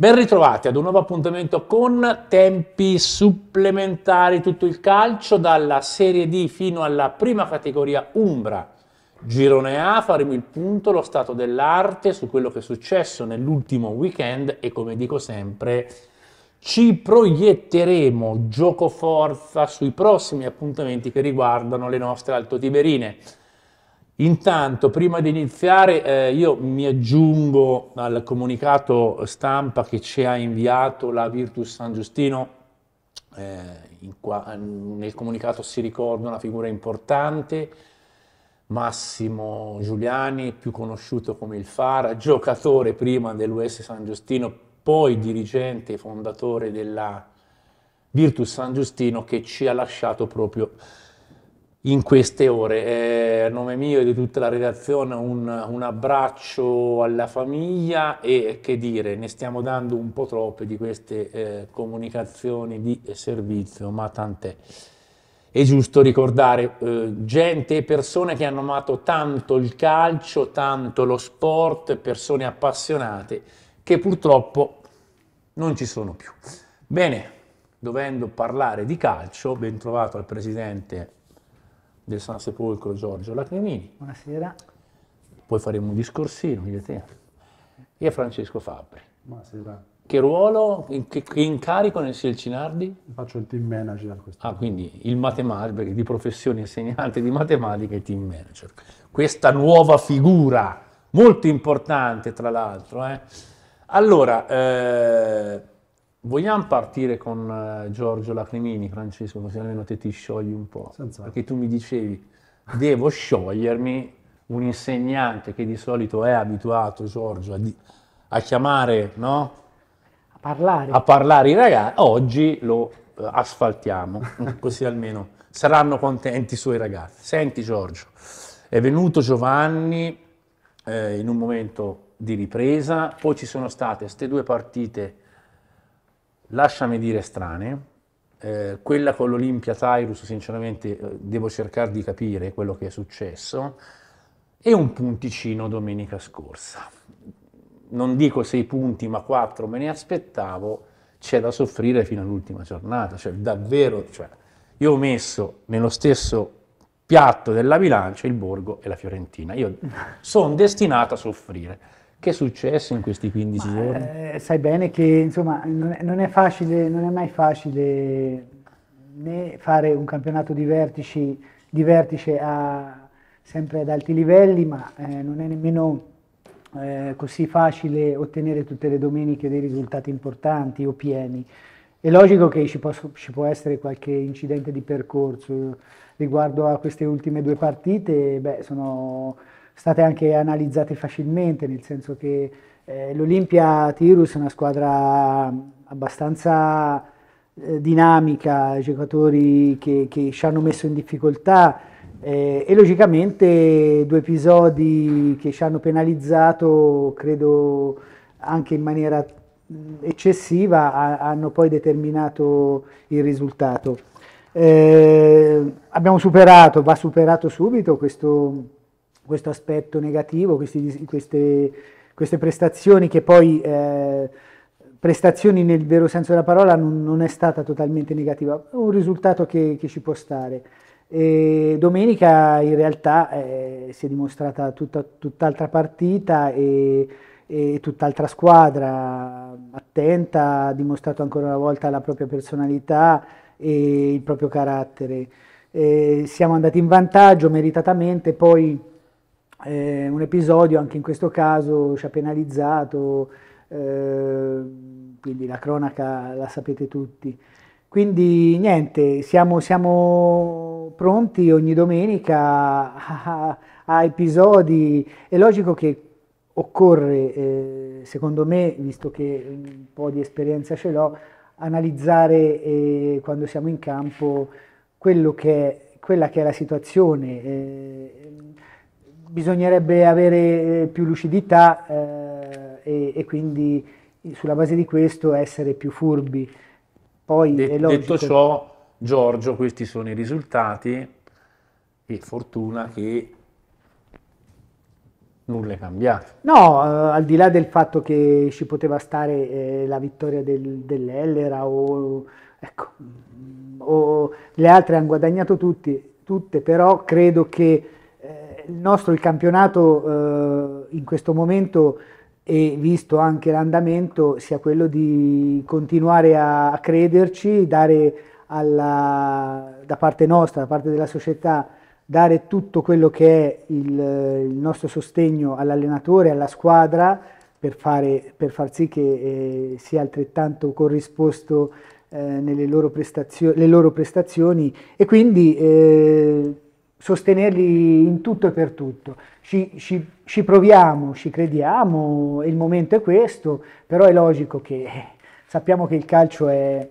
Ben ritrovati ad un nuovo appuntamento con tempi supplementari, tutto il calcio dalla Serie D fino alla prima categoria Umbra. Girone A, faremo il punto, lo stato dell'arte su quello che è successo nell'ultimo weekend e come dico sempre ci proietteremo gioco forza sui prossimi appuntamenti che riguardano le nostre altotiberine. Intanto, prima di iniziare, eh, io mi aggiungo al comunicato stampa che ci ha inviato la Virtus San Giustino. Eh, qua, nel comunicato si ricorda una figura importante, Massimo Giuliani, più conosciuto come il Fara, giocatore prima dell'US San Giustino, poi dirigente e fondatore della Virtus San Giustino, che ci ha lasciato proprio in queste ore. Eh, a nome mio e di tutta la redazione un, un, abbraccio alla famiglia e che dire, ne stiamo dando un po' troppe di queste eh, comunicazioni di servizio, ma tant'è. È giusto ricordare eh, gente e persone che hanno amato tanto il calcio, tanto lo sport, persone appassionate che purtroppo non ci sono più. Bene, dovendo parlare di calcio, ben trovato al presidente del San Sepolcro Giorgio Lacrimini. Buonasera. Poi faremo un discorsino io e te. E a Francesco Fabbri. Buonasera. Che ruolo, che, che incarico nel Silcinardi? Faccio il team manager. Ah, quindi il matematico, perché di professione insegnante di matematica e team manager. Questa nuova figura, molto importante tra l'altro. Eh? Allora, eh, Vogliamo partire con eh, Giorgio Lacrimini, Francesco, così almeno te ti sciogli un po'. Senza. Perché tu mi dicevi, devo sciogliermi, un insegnante che di solito è abituato, Giorgio, a, di- a chiamare, no? A parlare. A parlare i ragazzi, oggi lo eh, asfaltiamo, così almeno saranno contenti i suoi ragazzi. Senti Giorgio, è venuto Giovanni eh, in un momento di ripresa, poi ci sono state queste due partite lasciami dire strane. Eh, quella con l'Olimpia Tyrus, sinceramente, eh, devo cercare di capire quello che è successo. E un punticino domenica scorsa. Non dico 6 punti, ma 4 me ne aspettavo. C'è da soffrire fino all'ultima giornata, cioè davvero. Cioè, io ho messo nello stesso piatto della bilancia il Borgo e la Fiorentina. Io sono destinato a soffrire. Che è successo in questi 15 Ma, giorni? Eh, sai bene che insomma, non, è, non, è facile, non è mai facile né fare un campionato di, vertici, di vertice a, sempre ad alti livelli, ma eh, non è nemmeno eh, così facile ottenere tutte le domeniche dei risultati importanti o pieni. È logico che ci, posso, ci, può essere qualche incidente di percorso riguardo a queste ultime due partite, beh, sono state anche analizzate facilmente, nel senso che eh, l'Olimpia Tirus è una squadra abbastanza eh, dinamica, giocatori che, che, ci hanno messo in difficoltà eh, e logicamente due episodi che ci hanno penalizzato, credo anche in maniera eccessiva, a, hanno poi determinato il risultato. Eh, abbiamo superato, va superato subito questo questo aspetto negativo, questi, queste, queste, prestazioni che poi, eh, prestazioni nel vero senso della parola, non, non, è stata totalmente negativa, un risultato che, che ci può stare. E domenica in realtà eh, si è dimostrata tutta, tutt'altra partita e, e tutt'altra squadra attenta, ha dimostrato ancora una volta la propria personalità e il proprio carattere. Eh, siamo andati in vantaggio meritatamente, poi eh, un episodio anche in questo caso ci ha penalizzato, eh, quindi la cronaca la sapete tutti. Quindi niente, siamo, siamo pronti ogni domenica a, a, episodi. È logico che occorre, eh, secondo me, visto che un po' di esperienza ce l'ho, analizzare eh, quando siamo in campo che è, quella che è la situazione. Eh, bisognerebbe avere eh, più lucidità eh, e, e, quindi sulla base di questo essere più furbi. Poi, De Detto ciò, Giorgio, questi sono i risultati e fortuna che nulla è cambiato. No, eh, al di là del fatto che ci poteva stare eh, la vittoria del, dell'Ellera o, ecco, mm, o, le altre hanno guadagnato tutti, tutte, però credo che il nostro il campionato eh, in questo momento e visto anche l'andamento sia quello di continuare a, a crederci, dare alla, da parte nostra, da parte della società, dare tutto quello che è il, il nostro sostegno all'allenatore, alla squadra, per, fare, per, far sì che eh, sia altrettanto corrisposto eh, nelle loro, loro prestazioni e quindi eh, sostenerli in tutto e per tutto. Ci, ci, ci, proviamo, ci crediamo, il momento è questo, però è logico che eh, sappiamo che il calcio è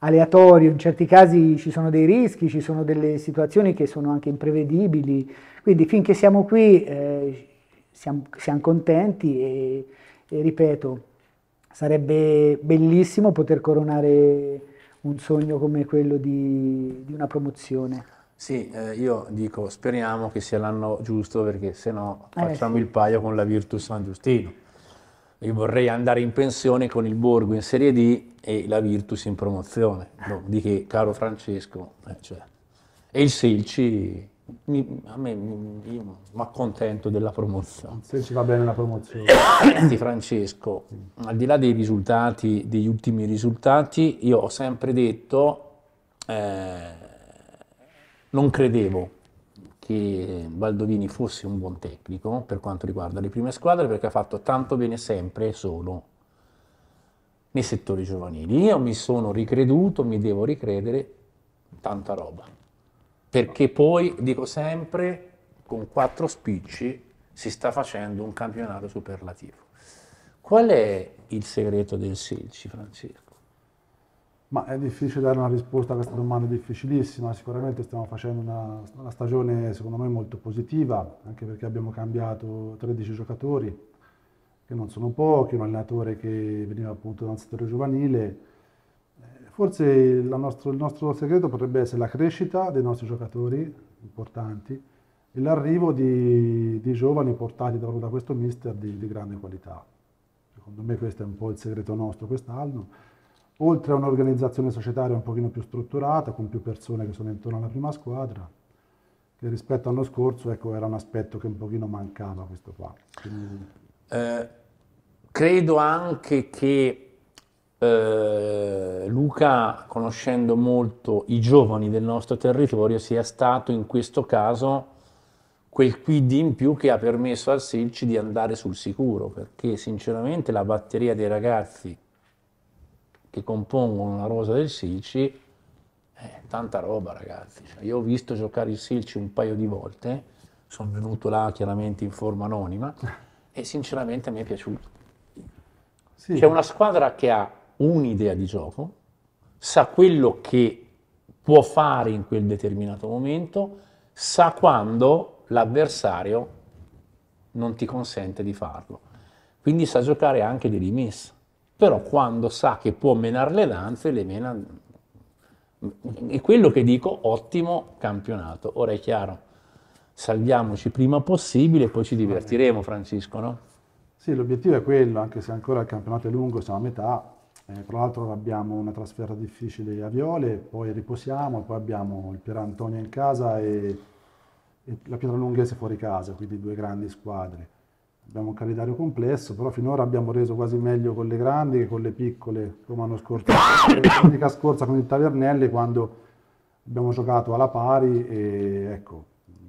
aleatorio, in certi casi ci sono dei rischi, ci sono delle situazioni che sono anche imprevedibili, quindi finché siamo qui eh, siamo, siamo, contenti e, e ripeto, sarebbe bellissimo poter coronare un sogno come quello di, di una promozione. Sì, eh, io dico speriamo che sia l'anno giusto perché se no eh, facciamo sì. il paio con la Virtus San Giustino. Io vorrei andare in pensione con il Borgo in Serie D e la Virtus in promozione. No, di che, caro Francesco, eh, cioè. e il Silci, mi, a me mi accontento della promozione. Se ci va bene la promozione. Di Francesco, sì. al di là dei risultati, degli ultimi risultati, io ho sempre detto eh, non credevo che Baldovini fosse un buon tecnico per quanto riguarda le prime squadre perché ha fatto tanto bene sempre e solo nei settori giovanili. Io mi sono ricreduto, mi devo ricredere tanta roba. Perché poi, dico sempre, con quattro spicci si sta facendo un campionato superlativo. Qual è il segreto del Selci, Francesco? Ma è difficile dare una risposta a questa domanda difficilissima, sicuramente stiamo facendo una, una, stagione secondo me molto positiva, anche perché abbiamo cambiato 13 giocatori, che non sono pochi, un allenatore che veniva appunto dal settore giovanile. Eh, forse il nostro, il nostro segreto potrebbe essere la crescita dei nostri giocatori importanti e l'arrivo di, di giovani portati da, da questo mister di, di grande qualità. Secondo me questo è un po' il segreto nostro quest'anno oltre a un'organizzazione societaria un pochino più strutturata, con più persone che sono intorno alla prima squadra, che rispetto all'anno scorso ecco, era un aspetto che un pochino mancava questo qua. Quindi... Eh, credo anche che eh, Luca, conoscendo molto i giovani del nostro territorio, sia stato in questo caso quel quid in più che ha permesso al Silci di andare sul sicuro, perché sinceramente la batteria dei ragazzi che compongono la rosa del Silci, eh, tanta roba ragazzi. Cioè, io ho visto giocare il Silci un paio di volte, sono venuto là chiaramente in forma anonima e sinceramente mi è piaciuto. Sì. C'è una squadra che ha un'idea di gioco, sa quello che può fare in quel determinato momento, sa quando l'avversario non ti consente di farlo. Quindi sa giocare anche di rimessa però quando sa che può menare le danze, le mena... È quello che dico, ottimo campionato. Ora è chiaro, salviamoci prima possibile, poi ci divertiremo, Francisco, no? Sì, l'obiettivo è quello, anche se ancora il campionato è lungo, siamo a metà, eh, tra l'altro abbiamo una trasferta difficile a Viole, poi riposiamo, poi abbiamo il Pier Antonio in casa e, e la Lunghese fuori casa, quindi due grandi squadre abbiamo un calendario complesso, però finora abbiamo reso quasi meglio con le grandi che con le piccole, come hanno scorso, l'unica scorsa con il Tavernelli quando abbiamo giocato alla pari e ecco,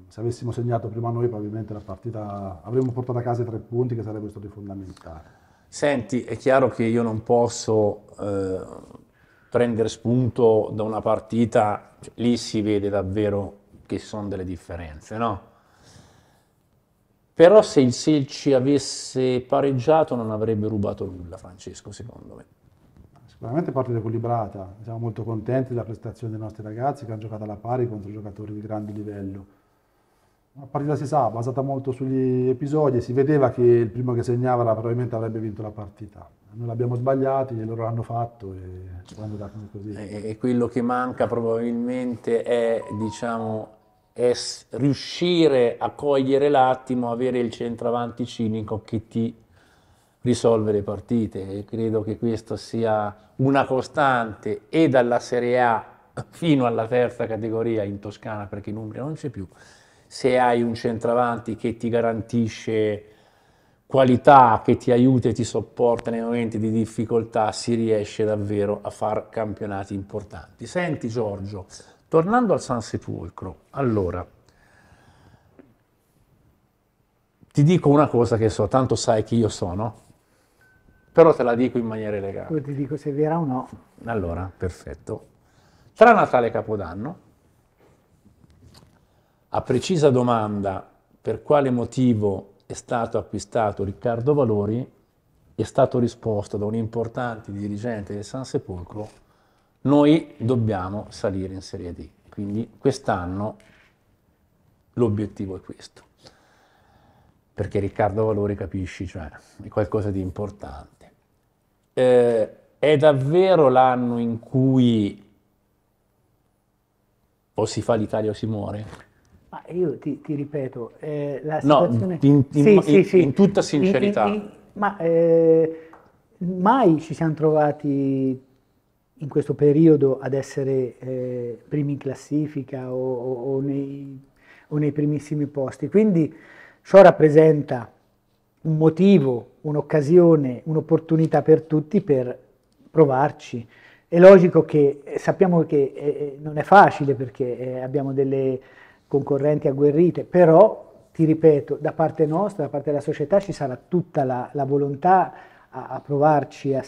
se avessimo segnato prima noi probabilmente la partita avremmo portato a casa i tre punti che sarebbe stato fondamentale. Senti, è chiaro che io non posso eh, prendere spunto da una partita, cioè, lì si vede davvero che sono delle differenze, no? Però se il Selci avesse pareggiato non avrebbe rubato nulla, Francesco, secondo me. Sicuramente partita equilibrata, siamo molto contenti della prestazione dei nostri ragazzi che hanno giocato alla pari contro giocatori di grande livello. La partita si sa, basata molto sugli episodi, si vedeva che il primo che segnava probabilmente avrebbe vinto la partita. Noi l'abbiamo sbagliato, e loro l'hanno fatto e così. e quello che manca probabilmente è diciamo, è riuscire a cogliere l'attimo, avere il centravanti cinico che ti risolve le partite e credo che questo sia una costante e dalla Serie A fino alla terza categoria in Toscana perché in Umbria non c'è più. Se hai un centravanti che ti garantisce qualità, che ti aiuta e ti sopporta nei momenti di difficoltà, si riesce davvero a far campionati importanti. Senti Giorgio, Tornando al San Sepolcro, allora, ti dico una cosa che so, tanto sai chi io sono, però te la dico in maniera elegante. Poi ti dico se è vera o no. Allora, perfetto. Tra Natale e Capodanno, a precisa domanda per quale motivo è stato acquistato Riccardo Valori, è stato risposto da un importante dirigente del San Sepolcro noi dobbiamo salire in Serie D, quindi quest'anno l'obiettivo è questo. Perché Riccardo Valori capisci, cioè, è qualcosa di importante. Eh, è davvero l'anno in cui o si fa l'Italia o si muore? Ma io ti, ti ripeto, eh, la situazione... in, in, sì, in, sì, sì. in tutta sincerità. ma eh, mai ci siamo trovati in questo periodo ad essere eh, primi in classifica o, o, o, nei, o, nei, primissimi posti. Quindi ciò rappresenta un motivo, un'occasione, un'opportunità per tutti per provarci. È logico che eh, sappiamo che eh, eh, non è facile perché eh, abbiamo delle concorrenti agguerrite, però ti ripeto, da parte nostra, da parte della società ci sarà tutta la, la volontà a, a provarci, a,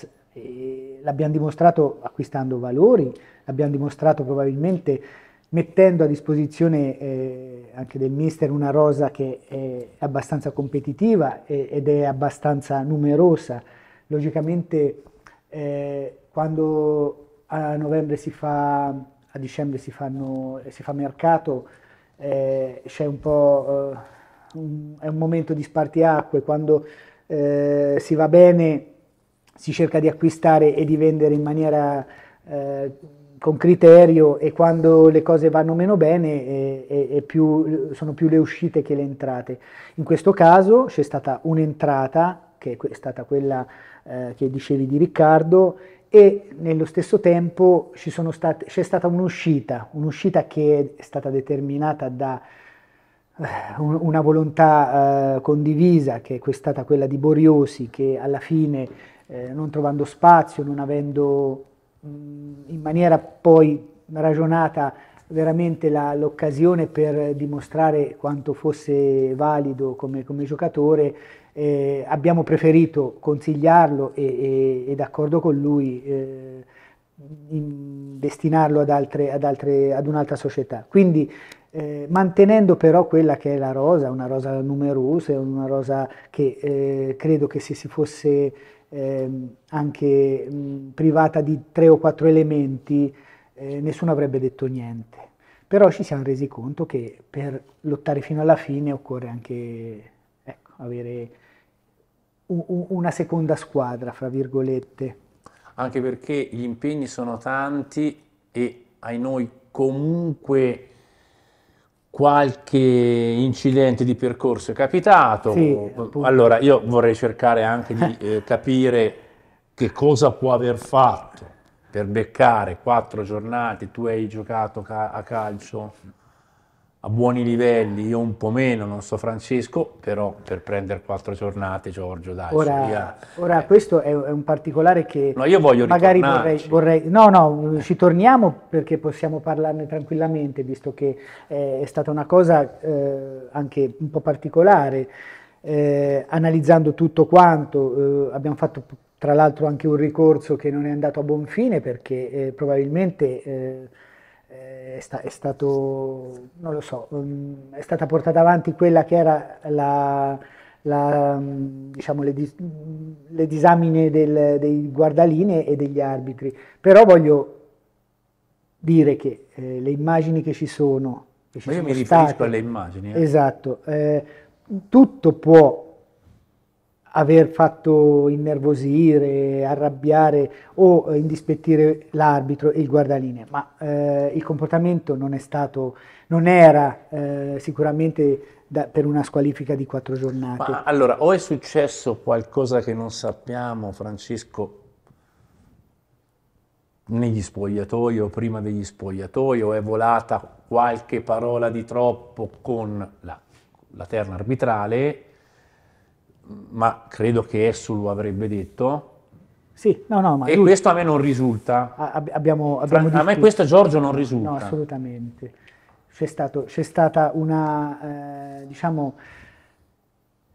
l'abbiamo dimostrato acquistando valori, l'abbiamo dimostrato probabilmente mettendo a disposizione eh, anche del mister una rosa che è abbastanza competitiva e, ed è abbastanza numerosa. Logicamente eh, quando a novembre si fa, a dicembre si, fanno, si fa mercato, eh, c'è un po', eh, un, è un momento di spartiacque, quando eh, si va bene si cerca di acquistare e di vendere in maniera eh, con criterio e quando le cose vanno meno bene è, è, è più, sono più le uscite che le entrate. In questo caso c'è stata un'entrata, che è stata quella eh, che dicevi di Riccardo, e nello stesso tempo state, c'è stata un'uscita, un'uscita che è stata determinata da eh, una volontà eh, condivisa che è stata quella di Boriosi che alla fine eh, non trovando spazio, non avendo mh, mm, in maniera poi ragionata veramente l'occasione per dimostrare quanto fosse valido come, come giocatore, eh, abbiamo preferito consigliarlo e, e, e d'accordo con lui eh, destinarlo ad, altre, ad, altre, ad un'altra società. Quindi eh, mantenendo però quella che è la rosa, una rosa numerosa, una rosa che eh, credo che se si fosse eh, anche mh, mm, privata di tre o quattro elementi, eh, nessuno avrebbe detto niente. Però ci siamo resi conto che per lottare fino alla fine occorre anche ecco, avere una seconda squadra, fra virgolette. Anche perché gli impegni sono tanti e ai noi comunque qualche incidente di percorso è capitato. Sì, allora io vorrei cercare anche di eh, capire che cosa può aver fatto per beccare quattro giornate, tu hai giocato ca- a calcio a buoni livelli, io un po' meno, non so Francesco, però per prendere quattro giornate Giorgio dai. Ora, via. ora eh. questo è, un particolare che no, io voglio magari vorrei, vorrei, No, no, ci torniamo perché possiamo parlarne tranquillamente, visto che eh, è stata una cosa eh, anche un po' particolare. Eh, analizzando tutto quanto, eh, abbiamo fatto tra l'altro anche un ricorso che non è andato a buon fine perché probabilmente eh, è, sta, è, stato, non lo so, mm, è stata portata avanti quella che era la, la, mm, diciamo, le, le, disamine del, dei guardaline e degli arbitri. Però voglio dire che eh, le immagini che ci sono... Che ci Ma io mi riferisco state, alle immagini. Eh. Esatto. Eh, tutto può aver fatto innervosire, arrabbiare o eh, indispettire l'arbitro e il guardaline, ma eh, il comportamento non, è stato, non era eh, sicuramente da, per una squalifica di quattro giornate. Ma allora, o è successo qualcosa che non sappiamo, Francesco, negli spogliatoi o prima degli spogliatoi, o è volata qualche parola di troppo con la, la terna arbitrale ma credo che lo avrebbe detto. Sì, no, no, ma e lui, questo a me non risulta. Abbiamo, abbiamo Fra, a me questo Giorgio non risulta. No, assolutamente. C'è, stato, c'è stata una, eh, diciamo,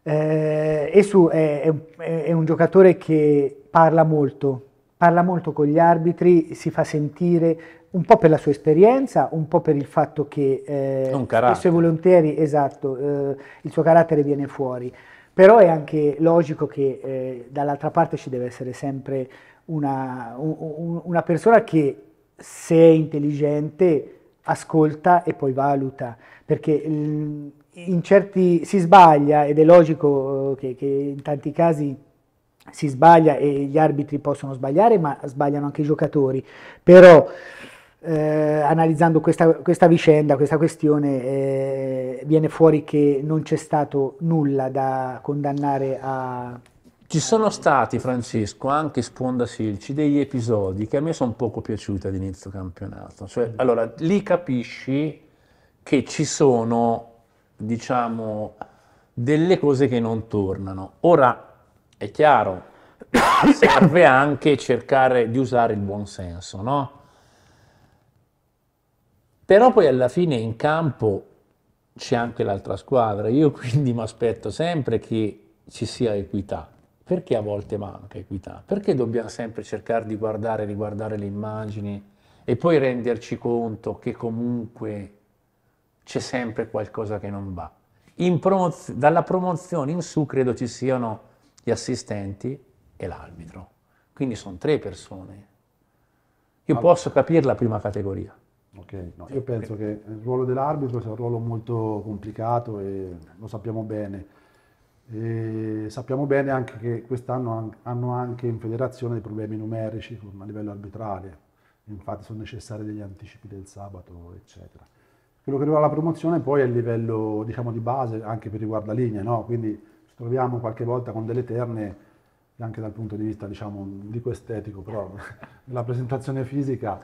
eh, Esu è, è, è, un giocatore che parla molto, parla molto con gli arbitri, si fa sentire un po' per la sua esperienza, un po' per il fatto che eh, spesso e volentieri, esatto, eh, il suo carattere viene fuori. Però è anche logico che eh, dall'altra parte ci deve essere sempre una, un, una persona che se è intelligente ascolta e poi valuta, perché mm, in certi si sbaglia ed è logico eh, che, che, in tanti casi si sbaglia e gli arbitri possono sbagliare, ma sbagliano anche i giocatori, però eh, analizzando questa, questa, vicenda, questa questione, eh, viene fuori che non c'è stato nulla da condannare a... Ci sono stati, Francesco, anche Sponda Silci, degli episodi che a me sono poco piaciuti all'inizio campionato. Cioè, mm. allora, lì capisci che ci sono, diciamo, delle cose che non tornano. Ora, è chiaro, serve anche cercare di usare il buon senso, no? Però poi alla fine in campo c'è anche l'altra squadra, io quindi mi aspetto sempre che ci sia equità. Perché a volte manca equità? Perché dobbiamo sempre cercare di guardare, riguardare le immagini e poi renderci conto che comunque c'è sempre qualcosa che non va. Promoz- dalla promozione in su credo ci siano gli assistenti e l'arbitro. Quindi sono tre persone. Io allora. posso capire la prima categoria. Okay, cioè, no, io penso che il ruolo dell'arbitro sia un ruolo molto complicato e lo sappiamo bene. E sappiamo bene anche che quest'anno hanno anche in federazione dei problemi numerici a livello arbitrale, infatti sono necessari degli anticipi del sabato, eccetera. Quello che riguarda la promozione poi è il livello diciamo, di base anche per riguardo riguarda linee, no? quindi ci troviamo qualche volta con delle terne anche dal punto di vista diciamo, di dico estetico, però la presentazione fisica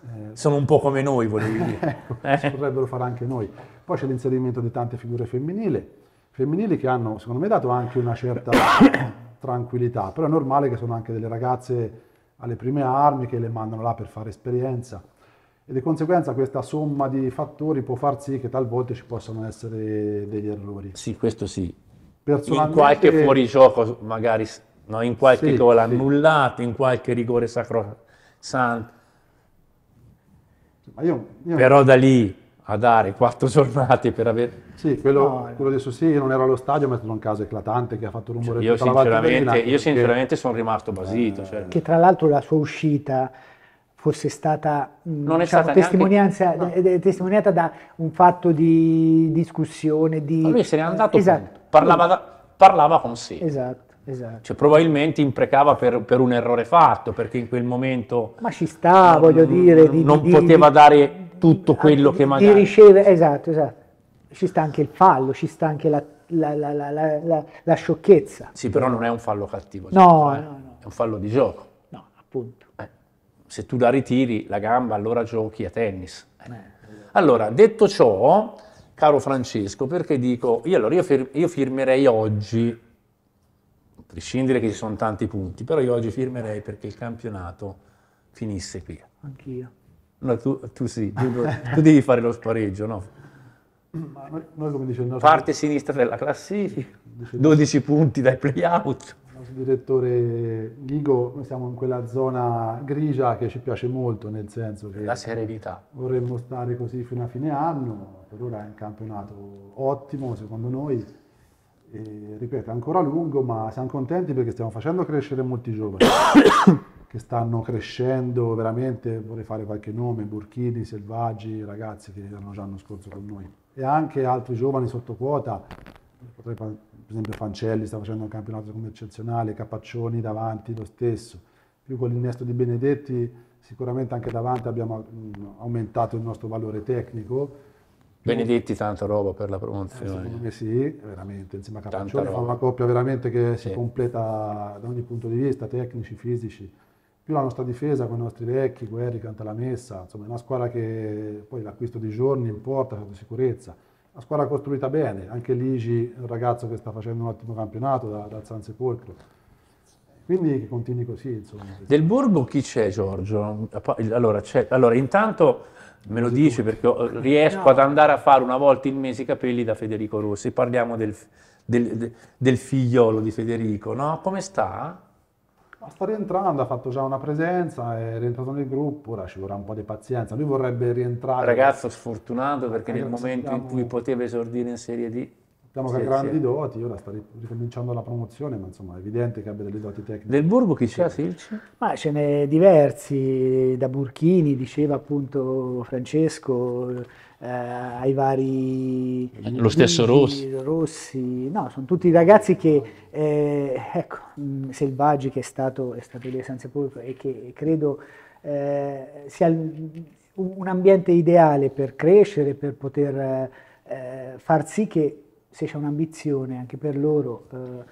eh, sono un po' come noi, volevi dire. ecco, eh. potrebbero fare anche noi. Poi c'è l'inserimento di tante figure femminili, femminili che hanno, secondo me, dato anche una certa tranquillità, però è normale che sono anche delle ragazze alle prime armi che le mandano là per fare esperienza e di conseguenza questa somma di fattori può far sì che talvolta ci possano essere degli errori. Sì, questo sì. In qualche fuorigioco magari, no? in qualche sì, gol annullato, sì. in qualche rigore sacrosanto io, io... Però da lì a dare quattro giornate per avere... Sì, quello, no, quello di Sussi non ero allo stadio, ma è stato un caso eclatante che ha fatto rumore cioè, io sinceramente, Io sinceramente perché... sono rimasto basito. Eh, cioè. Che tra l'altro la sua uscita fosse stata, mm, diciamo, stata testimonianza, neanche... no. Eh, eh, testimoniata da un fatto di discussione. Di... Ma lui se n'è andato, esatto. parlava, da, parlava con sé. Esatto. Esatto. Cioè, probabilmente imprecava per, per, un errore fatto, perché in quel momento... Ma ci sta, non, voglio mm, dire... Di, non di, poteva di, dare tutto quello che magari... riceve, esatto, esatto. Ci sta anche il fallo, ci sta anche la, la, la, la sciocchezza. Sì, però non è un fallo cattivo. No, eh? no, no. È un fallo di gioco. No, appunto. Eh. Se tu la ritiri, la gamba, allora giochi a tennis. Eh. Allora, detto ciò, caro Francesco, perché dico... Io, allora, io, fir- io firmerei oggi prescindere che ci sono tanti punti, però io oggi firmerei perché il campionato finisse qui. Anch'io. No, tu, tu sì, tu, tu, devi fare lo spareggio, no? Noi, noi, come dice il nostro... Parte sinistra della classifica, 12 punti dai playout. Il nostro direttore Ghigo, noi siamo in quella zona grigia che ci piace molto, nel senso che... La serenità. Vorremmo stare così fino a fine anno, per ora è un campionato ottimo secondo noi e, ripeto, è ancora lungo, ma siamo contenti perché stiamo facendo crescere molti giovani che stanno crescendo veramente. Vorrei fare qualche nome: Burkini, Selvaggi, ragazzi che erano già l'anno scorso con noi, e anche altri giovani sotto quota. Potrei, per esempio, Fancelli sta facendo un campionato come eccezionale, Capaccioni davanti lo stesso. Più con l'innesto di Benedetti, sicuramente anche davanti abbiamo mm, aumentato il nostro valore tecnico Benedetti tanta roba per la promozione. Eh, secondo me sì, veramente, insieme a Capaccioli fa una coppia veramente che sì. si completa da ogni punto di vista, tecnici, fisici, più la nostra difesa con i nostri vecchi, Guerri, Cantalamessa, insomma è una squadra che poi l'acquisto di giorni importa la sicurezza, una squadra costruita bene, anche Ligi è un ragazzo che sta facendo un ottimo campionato dal da San Sepolcro. Quindi che continui così, insomma. Del Borgo chi c'è Giorgio? allora, allora intanto Me lo dici perché riesco no. ad andare a fare una volta in mese i capelli da Federico Rossi. Parliamo del, del, del figliolo di Federico, no? Come sta? Ma sta rientrando, ha fatto già una presenza, è rientrato nel gruppo, ora ci vorrà un po' di pazienza. Lui vorrebbe rientrare. Ragazzo sfortunato perché nel momento in cui poteva esordire in Serie D Diciamo che ha grandi sì. doti, ora sta ricominciando la promozione, ma insomma è evidente che abbia delle doti tecniche. Del Burgo chi c'è Silci? Ma ce n'è diversi, da Burchini, diceva appunto Francesco, eh, ai vari... Lo stesso Rossi. Rossi. No, sono tutti ragazzi che, eh, ecco, mm, Selvaggi che è stato, è stato lì a San Sepolcro e che credo eh, sia un ambiente ideale per crescere, per poter eh, far sì che se c'è un'ambizione anche per loro, eh,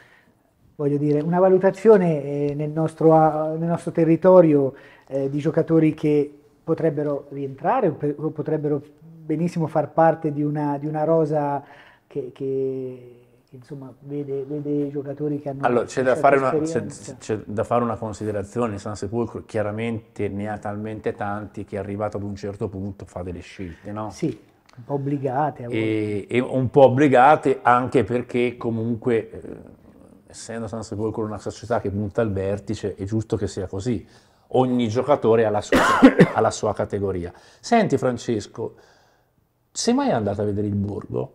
voglio dire, una valutazione eh, nel nostro, nel nostro territorio eh, di giocatori che potrebbero rientrare o potrebbero benissimo far parte di una, di una rosa che, che insomma vede, vede, giocatori che hanno allora c'è da, fare una, c'è, c'è da fare una considerazione San Sepulcro chiaramente ne ha talmente tanti che è arrivato ad un certo punto fa delle scelte no? sì un po' obbligate. A e, e, un po' obbligate anche perché comunque, eh, essendo San Sepolcro una società che punta al vertice, è giusto che sia così. Ogni giocatore ha la sua, ha la sua categoria. Senti Francesco, sei mai andata a vedere il Borgo?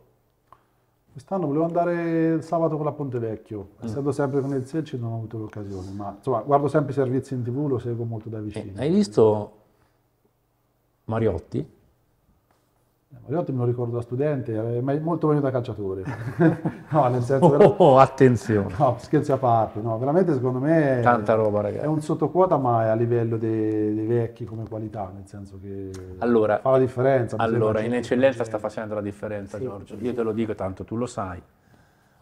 Quest'anno volevo andare sabato con la Ponte Vecchio, mm. essendo mm. sempre con il Selci non ho avuto l'occasione, ma insomma guardo sempre i servizi in tv, lo seguo molto da eh, vicino. Eh, hai visto Mariotti? Eh, Mariotti me lo ricordo da studente, ma è molto meglio da calciatore. no, nel senso... Oh, oh, oh, attenzione! No, scherzi a parte, no, veramente secondo me... Tanta roba, ragazzi. È un sottoquota, ma è a livello dei, dei vecchi come qualità, nel senso che allora, fa la differenza. Allora, in eccellenza sta facendo la differenza, sì. Giorgio. Io te lo dico, tanto tu lo sai.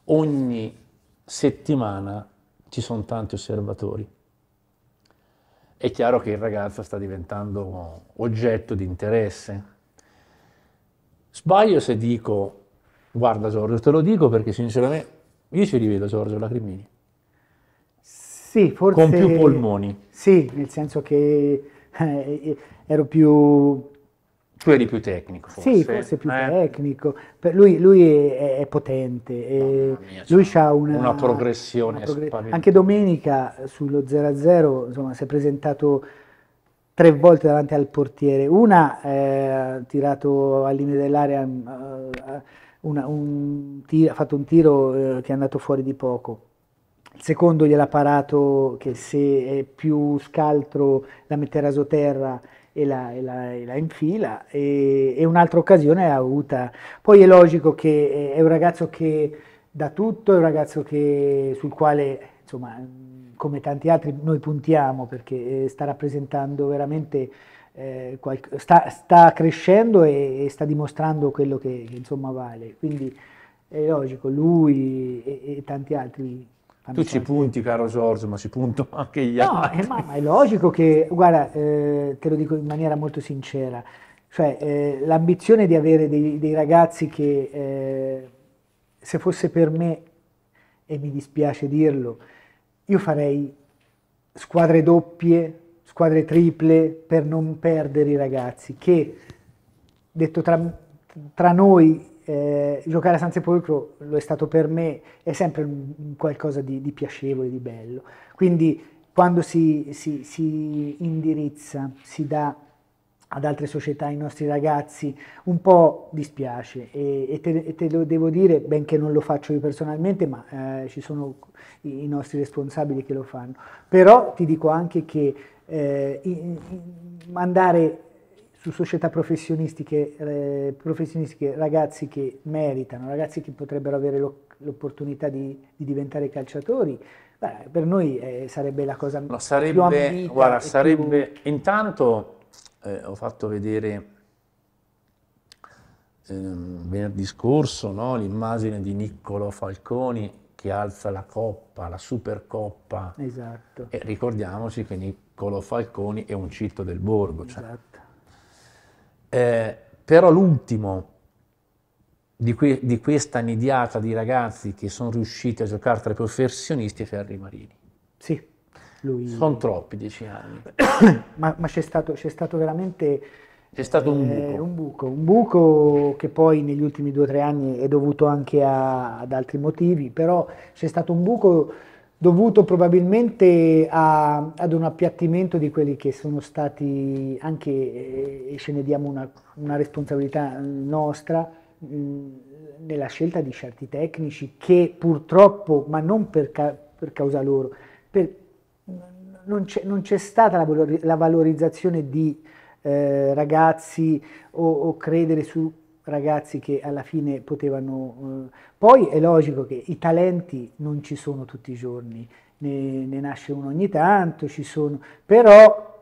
Ogni settimana ci sono tanti osservatori. È chiaro che il ragazzo sta diventando oggetto di interesse Sbaglio se dico, guarda Giorgio, te lo dico perché sinceramente io ci rivedo Giorgio Lacrimini. Sì, forse... Con più polmoni. Sì, nel senso che eh, ero più... Tu eri più tecnico, forse. Sì, forse più eh. tecnico. Lui, lui, è, è potente, mia, lui cioè, ha una, una progressione. Una progr- anche domenica sullo 0-0 insomma, si è presentato tre volte davanti al portiere, una eh, tirato al limite dell'area, mm, eh, una, un tiro, ha fatto un tiro eh, che è andato fuori di poco. Il secondo gliel'ha parato che se è più scaltro la mette rasoterra e la, e la, e la infila e, e un'altra occasione ha avuta. Poi è logico che eh, è un ragazzo che dà tutto, è un ragazzo che, sul quale insomma, come tanti altri noi puntiamo perché eh, sta rappresentando veramente eh, qualche, sta, sta, crescendo e, e, sta dimostrando quello che, che, insomma vale. Quindi è logico, lui e, e tanti altri. Tu ci punti, caro Giorgio, ma ci punto anche io. No, eh, ma, ma, è logico che, guarda, eh, te lo dico in maniera molto sincera, cioè eh, l'ambizione di avere dei, dei ragazzi che, eh, se fosse per me, e mi dispiace dirlo, io farei squadre doppie, squadre triple per non perdere i ragazzi, che detto tra, tra noi eh, giocare a San Sepolcro lo è stato per me, è sempre qualcosa di, di piacevole, di bello. Quindi quando si, si, si indirizza, si dà ad altre società, ai nostri ragazzi, un po' dispiace e, e, te, e, te, lo devo dire, benché non lo faccio io personalmente, ma eh, ci sono i, i, nostri responsabili che lo fanno. Però ti dico anche che eh, mandare su società professionistiche, eh, professionistiche, ragazzi che meritano, ragazzi che potrebbero avere l'opportunità di, di diventare calciatori, Beh, per noi eh, sarebbe la cosa no, sarebbe, più ambita. Guarda, sarebbe più... intanto eh, ho fatto vedere eh, venerdì scorso no, l'immagine di Niccolo Falconi che alza la coppa, la supercoppa. Esatto. E ricordiamoci che Niccolo Falconi è un citto del borgo. Cioè. Esatto. Eh, però l'ultimo di, que- di, questa nidiata di ragazzi che sono riusciti a giocare tra i professionisti è Ferri Marini. Sì. Lui... Sono troppi dieci anni. ma, ma c'è, stato, c'è, stato, veramente... C'è stato un eh, buco. Eh, un buco. un buco. che poi negli ultimi due o tre anni è dovuto anche a, ad altri motivi, però c'è stato un buco dovuto probabilmente a, ad un appiattimento di quelli che sono stati anche, eh, e ce ne diamo una, una responsabilità nostra, mh, mm, nella scelta di certi tecnici che purtroppo, ma non per, ca- per causa loro, per, non c'è, stata la, valori la valorizzazione di eh, ragazzi o, o, credere su ragazzi che alla fine potevano... Eh. Poi è logico che i talenti non ci sono tutti i giorni, ne, ne nasce uno ogni tanto, ci sono, però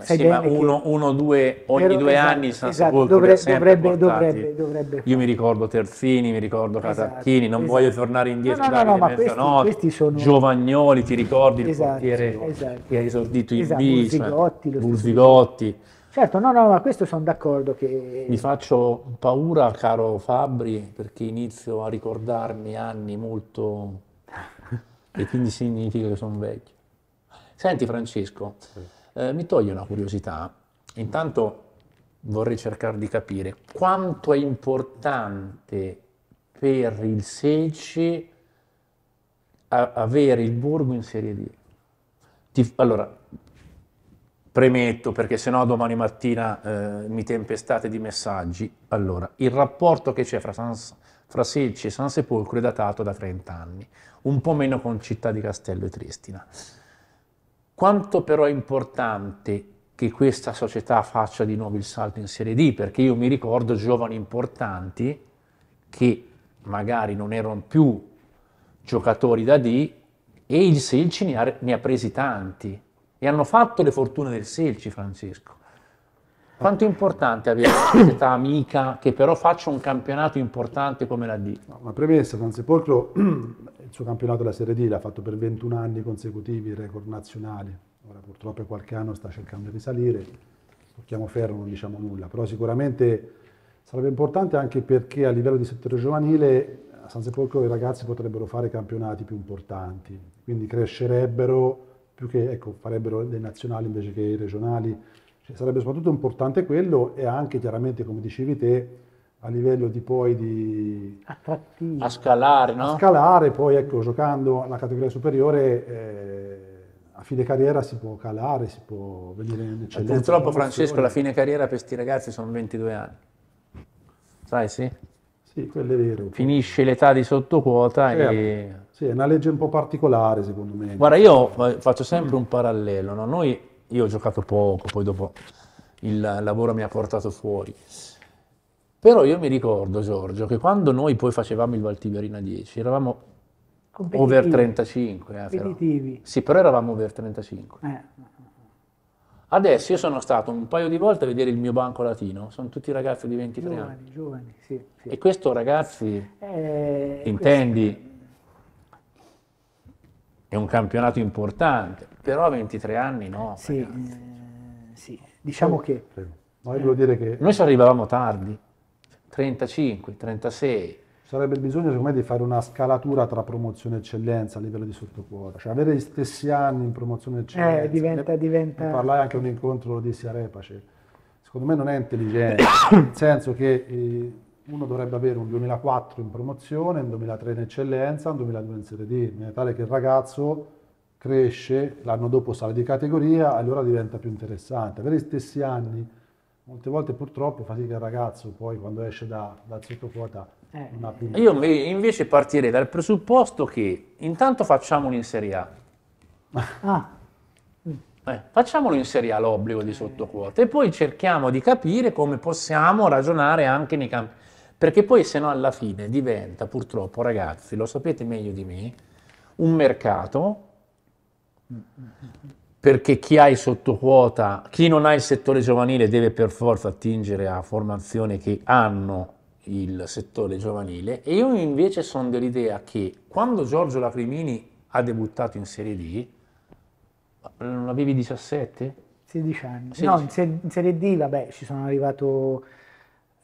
sì, ma uno, uno, due, ogni però, due esatto, anni San esatto, dovrebbe, dovrebbe, dovrebbe, dovrebbe, Io mi ricordo Terzini, mi ricordo esatto, Catacchini, non esatto. voglio tornare indietro no, no, no, no ma questi, questi, sono... Giovagnoli, ti ricordi il esatto, portiere esatto. che ha esordito in esatto, B, Burzigotti. Certo, no, no, ma questo sono d'accordo che... Mi faccio paura, caro Fabri, perché inizio a ricordarmi anni molto... e quindi significa che sono vecchio. Senti Francesco... Sì eh, mi toglie una curiosità. Intanto vorrei cercare di capire quanto è importante per il Selci avere il Borgo in Serie D. Ti, allora, premetto perché sennò domani mattina eh, mi tempestate di messaggi. Allora, il rapporto che c'è fra, San, fra Selci e San Sepolcro è datato da 30 anni, un po' meno con Città di Castello e Triestina. Quanto però è importante che questa società faccia di nuovo il salto in Serie D, perché io mi ricordo giovani importanti che magari non erano più giocatori da D e il Selci ne ha, ne ha presi tanti e hanno fatto le fortune del Selci, Francesco. Quanto è importante avere una società amica che però faccia un campionato importante come la D? No, ma premessa, San Sepolcro il suo campionato della Serie D l'ha fatto per 21 anni consecutivi, record nazionale. Ora purtroppo qualche anno sta cercando di risalire, tocchiamo ferro, non diciamo nulla, però sicuramente sarebbe importante anche perché a livello di settore giovanile a San Sepolcro i ragazzi potrebbero fare campionati più importanti, quindi crescerebbero più che ecco, farebbero le nazionali invece che i regionali cioè, sarebbe soprattutto importante quello e anche chiaramente, come dicevi te, a livello di poi di... Attrattivo. A scalare, no? A scalare, poi ecco, giocando alla categoria superiore... Eh, a fine carriera si può calare, si può venire in eccellenza. Purtroppo Francesco, la fine carriera per questi ragazzi sono 22 anni. Sai, sì? Sì, quello è vero. Finisce l'età di sottoquota certo. e... Sì, è una legge un po' particolare secondo me. Guarda, io eh, faccio sempre un parallelo, no? Noi io ho giocato poco, poi dopo il lavoro mi ha portato fuori. Però io mi ricordo, Giorgio, che quando noi poi facevamo il Valtiberina 10, eravamo over 35. Eh, però. Sì, però eravamo over 35. Eh. Adesso io sono stato un paio di volte a vedere il mio banco latino, sono tutti ragazzi di 23 giovani, anni. Giovani, sì, sì. E questo ragazzi, eh, intendi? Questo è un campionato importante, però a 23 anni no. Sì, eh, sì. diciamo oh, che... No, dire che... Noi ci arrivavamo tardi, 35, 36. Sarebbe bisogno secondo me di fare una scalatura tra promozione e eccellenza a livello di sottocuota, cioè avere gli stessi anni in promozione e eh, eccellenza. Eh, diventa... Ne, diventa... Ne parlai anche un incontro di Siarepace. Secondo me non è intelligente, nel senso che... Eh, uno dovrebbe avere un 2004 in promozione, un 2003 in eccellenza, un 2002 in Serie D, in maniera tale che il ragazzo cresce, l'anno dopo sale di categoria, allora diventa più interessante. Avere gli stessi anni, molte volte purtroppo fa sì che il ragazzo poi quando esce da, dal sottoquota eh. non ha più... Io invece partirei dal presupposto che intanto facciamolo in Serie A. Ah. Eh, facciamolo in Serie A l'obbligo di eh. sottoquota e poi cerchiamo di capire come possiamo ragionare anche nei campi perché poi se no alla fine diventa purtroppo, ragazzi, lo sapete meglio di me, un mercato perché chi ha il sottoquota, chi non ha il settore giovanile deve per forza attingere a formazioni che hanno il settore giovanile e io invece sono dell'idea che quando Giorgio Lacrimini ha debuttato in Serie D, non avevi 17? 16 anni. 16. No, in, se in Serie D vabbè ci sono arrivato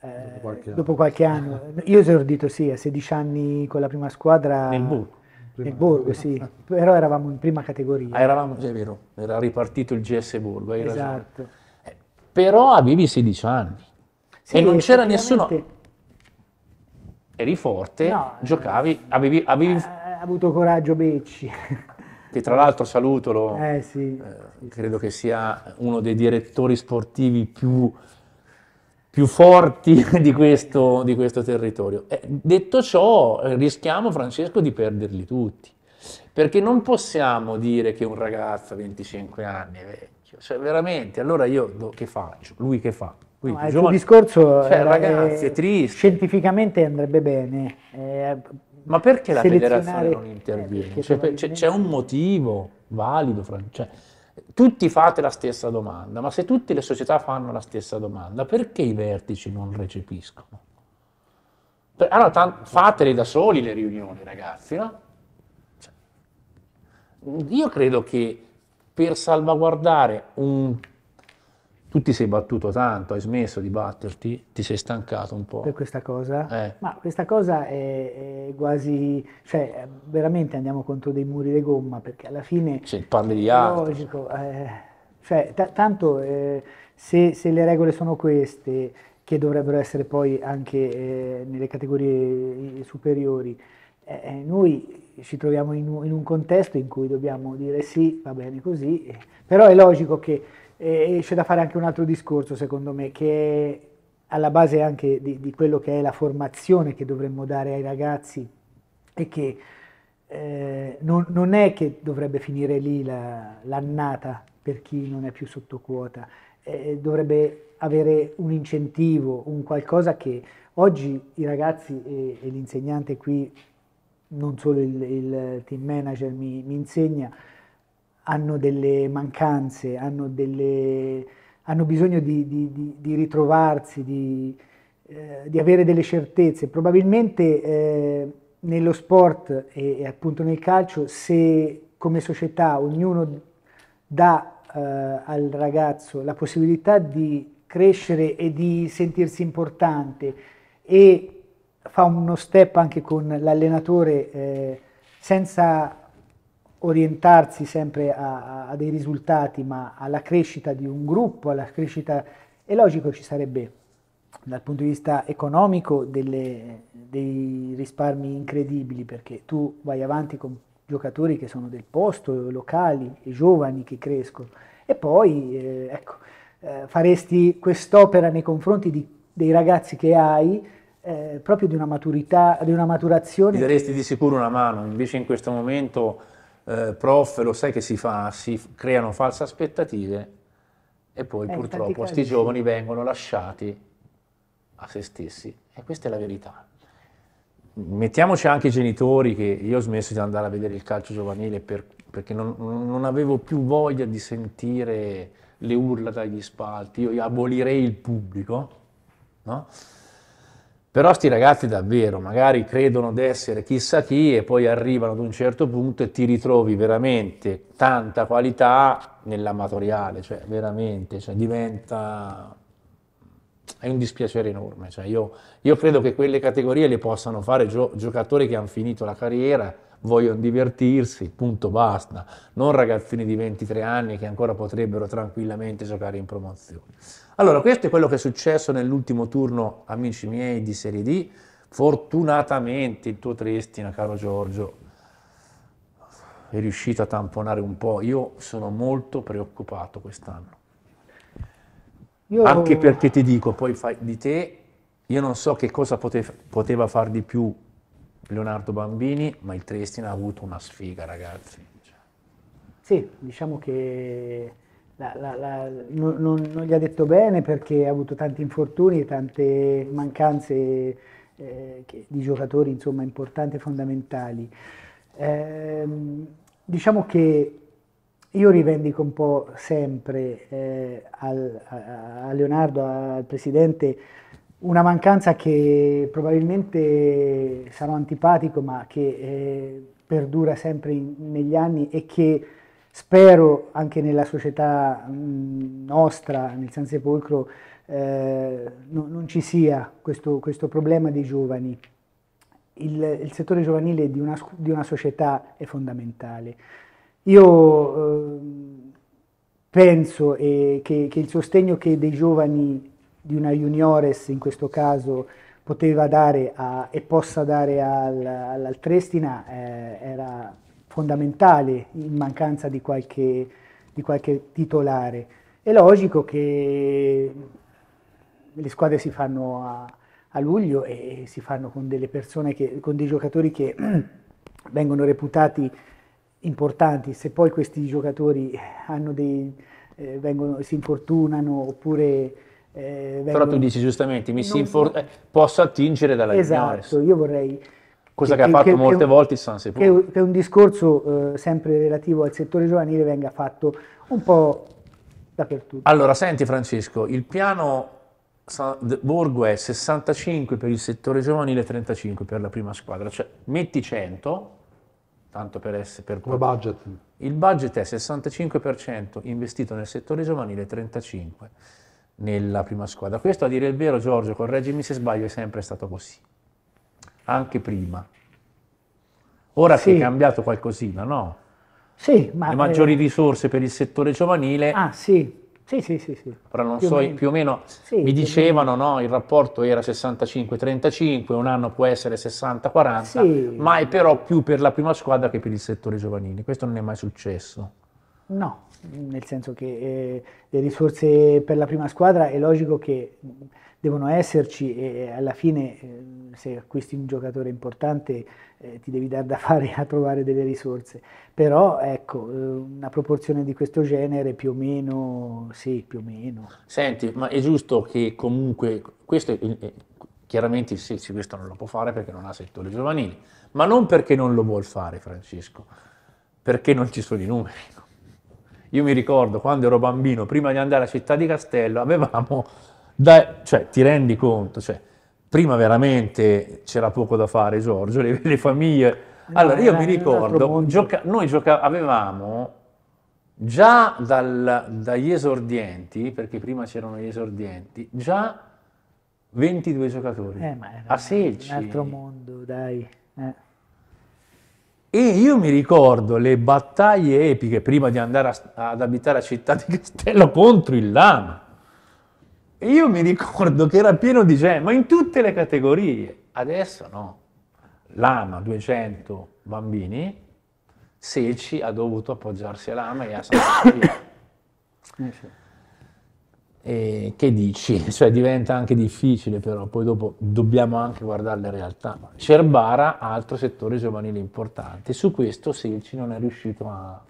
dopo, eh, qualche dopo, qualche anno. Io esordito sì, a 16 anni con la prima squadra. Nel Burgo. Nel Borgo, sì, però eravamo in prima categoria. Ah, eravamo, è vero, era ripartito il GS Borgo, hai esatto. ragione. Eh, però avevi 16 anni sì, e non c'era nessuno... Eri forte, no, giocavi, eh, avevi, avevi... Ha avuto coraggio Becci. Che tra l'altro salutalo, eh, sì, eh, sì, credo che sia uno dei direttori sportivi più più forti di questo, di questo territorio. Eh, detto ciò, rischiamo, Francesco, di perderli tutti, perché non possiamo dire che un ragazzo a 25 anni è vecchio, cioè veramente, allora io do, che faccio? Lui che fa? Lui, no, il suo discorso cioè, eh, ragazzi, è eh, triste. scientificamente andrebbe bene. Eh, Ma perché la federazione non interviene? Cioè, probabilmente... C'è un motivo valido, Francesco. Cioè, tutti fate la stessa domanda, ma se tutte le società fanno la stessa domanda, perché i vertici non recepiscono? allora, tant- fatele da soli le riunioni, ragazzi, no? Cioè, io credo che per salvaguardare un tu ti sei battuto tanto, hai smesso di batterti, ti sei stancato un po'. Per questa cosa? Eh. Ma questa cosa è, è, quasi, cioè veramente andiamo contro dei muri di gomma perché alla fine... Cioè, parli di altro. Logico, eh, cioè t- tanto eh, se, se, le regole sono queste, che dovrebbero essere poi anche eh, nelle categorie eh, superiori, eh, noi ci troviamo in, in un contesto in cui dobbiamo dire sì, va bene così, però è logico che e c'è da fare anche un altro discorso, secondo me, che è alla base anche di, di quello che è la formazione che dovremmo dare ai ragazzi e che eh, non, non, è che dovrebbe finire lì la, l'annata per chi non è più sotto quota, eh, dovrebbe avere un incentivo, un qualcosa che oggi i ragazzi e, e l'insegnante qui, non solo il, il team manager mi, mi insegna, hanno delle mancanze, hanno, delle, hanno bisogno di, di, di, di ritrovarsi, eh, di, avere delle certezze. Probabilmente eh, nello sport e, e, appunto nel calcio, se come società ognuno dà eh, al ragazzo la possibilità di crescere e di sentirsi importante e fa uno step anche con l'allenatore eh, senza orientarsi sempre a, a, dei risultati, ma alla crescita di un gruppo, alla crescita... È logico ci sarebbe dal punto di vista economico delle, dei risparmi incredibili, perché tu vai avanti con giocatori che sono del posto, locali, e giovani che crescono, e poi eh, ecco, eh, faresti quest'opera nei confronti di, dei ragazzi che hai, eh, proprio di una maturità, di una maturazione. Gli daresti di sicuro una mano, invece in questo momento eh, prof, lo sai che si fa, si creano false aspettative e poi eh, purtroppo questi giovani vengono lasciati a se stessi e questa è la verità. Mettiamoci anche i genitori che io ho smesso di andare a vedere il calcio giovanile per, perché non, non avevo più voglia di sentire le urla dagli spalti, io abolirei il pubblico, no? Però sti ragazzi davvero magari credono di essere chissà chi e poi arrivano ad un certo punto e ti ritrovi veramente tanta qualità nell'amatoriale, cioè veramente, cioè diventa... è un dispiacere enorme. Cioè io, io, credo che quelle categorie le possano fare gio- giocatori che hanno finito la carriera vogliono divertirsi, punto basta, non ragazzini di 23 anni che ancora potrebbero tranquillamente giocare in promozione. Allora, questo è quello che è successo nell'ultimo turno, amici miei, di Serie D. Fortunatamente il tuo Trestina, caro Giorgio, è riuscito a tamponare un po'. Io sono molto preoccupato quest'anno. Io... Anche perché ti dico, poi fai di te, io non so che cosa pote- poteva far di più Leonardo Bambini, ma il Triestina ha avuto una sfiga, ragazzi. Sì, diciamo che la, la, la, non, non, gli ha detto bene perché ha avuto tanti infortuni e tante mancanze eh, che, di giocatori insomma, importanti e fondamentali. Eh, diciamo che io rivendico un po' sempre eh, al, a, a Leonardo, al presidente, una mancanza che probabilmente sarò antipatico ma che eh, perdura sempre in, negli anni e che spero anche nella società nostra, nel San Sepolcro, eh, no, non ci sia questo, questo, problema dei giovani. Il, il settore giovanile di una, di una, società è fondamentale. Io ehm, eh, penso che, che il sostegno che dei giovani di una juniores in questo caso poteva dare a, e possa dare al, all'Altrestina eh, era fondamentale in mancanza di qualche, di qualche titolare. È logico che le squadre si fanno a, a luglio e si fanno con delle persone, che, con dei giocatori che vengono reputati importanti. Se poi questi giocatori dei, eh, vengono, si infortunano oppure eh, vengono... Però tu dici giustamente, mi si infor- posso attingere dalla ignoranza. Esatto, io vorrei... Cosa che, che ha fatto che, molte che, volte il San Sepolcro. Che, un discorso eh, sempre relativo al settore giovanile venga fatto un po' dappertutto. Allora, senti Francesco, il piano Borgo è 65 per il settore giovanile e 35 per la prima squadra, cioè metti 100, tanto per essere... Per Come budget? Il budget è 65% investito nel settore giovanile e 35% nella prima squadra. Questo a dire il vero, Giorgio, correggimi se sbaglio, è sempre stato così, anche prima. Ora sì. si è cambiato qualcosina, no? Sì, ma... Le maggiori eh... risorse per il settore giovanile. Ah, sì. Sì, sì, sì, sì. Ora non più so, meno. più o meno sì, mi dicevano, no, il rapporto era 65-35, un anno può essere 60-40, sì. è però più per la prima squadra che per il settore giovanile. Questo non è mai successo. No, nel senso che eh, le risorse per la prima squadra è logico che devono esserci e alla fine eh, se acquisti un giocatore importante eh, ti devi dare da fare a trovare delle risorse. Però ecco, eh, una proporzione di questo genere più o meno, sì, più o meno. Senti, ma è giusto che comunque, questo è, eh, chiaramente il Sicci questo non lo può fare perché non ha settore giovanili, ma non perché non lo vuol fare Francesco, perché non ci sono i numeri. Io mi ricordo quando ero bambino, prima di andare a Città di Castello, avevamo, da, cioè ti rendi conto, cioè, prima veramente c'era poco da fare Giorgio, le, le famiglie... allora io mi ricordo, gioca- noi gioca- avevamo già dal, dagli esordienti, perché prima c'erano gli esordienti, già 22 giocatori. Eh, a 16. Un altro mondo, dai. Eh. E io mi ricordo le battaglie epiche prima di andare a, ad abitare a Città di Castello contro il lama. E io mi ricordo che era pieno di gente, ma in tutte le categorie. Adesso no. Lama 200 bambini, Seci ha dovuto appoggiarsi a lama e a San e che dici? Cioè diventa anche difficile però, poi dopo dobbiamo anche guardare la realtà. Cerbara, altro settore giovanile importante, su questo Selci non è riuscito a,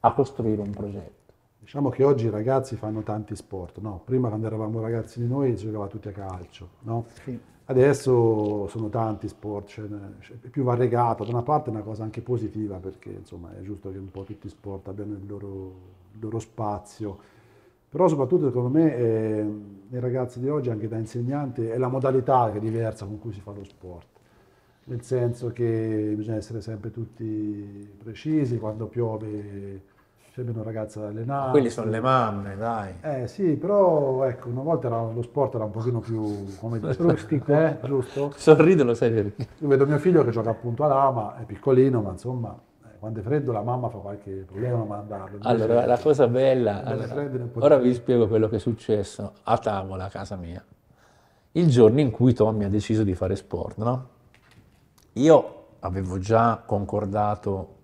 a costruire un progetto. Diciamo che oggi i ragazzi fanno tanti sport, no? prima quando eravamo ragazzi di noi giocavamo tutti a calcio, no? sì. adesso sono tanti sport, cioè, è più variegato, da una parte è una cosa anche positiva perché insomma, è giusto che un po' tutti i sport abbiano il loro, il loro spazio, però soprattutto secondo me eh, nei ragazzi di oggi, anche da insegnante, è la modalità che è diversa con cui si fa lo sport. Nel senso che bisogna essere sempre tutti precisi, quando piove c'è meno ragazza da allenare. Quelli sono le mamme, dai. Eh sì, però ecco, una volta era, lo sport era un pochino più, come rustico, eh, giusto? Sorrido, lo sai perché. Io vedo mio figlio che gioca appunto a lama è piccolino, ma insomma quando è freddo la mamma fa qualche problema a mandarlo. Allora, la cosa bella, allora, ora vi spiego quello che è successo a tavola a casa mia. Il giorno in cui Tommy ha deciso di fare sport, no? Io avevo già concordato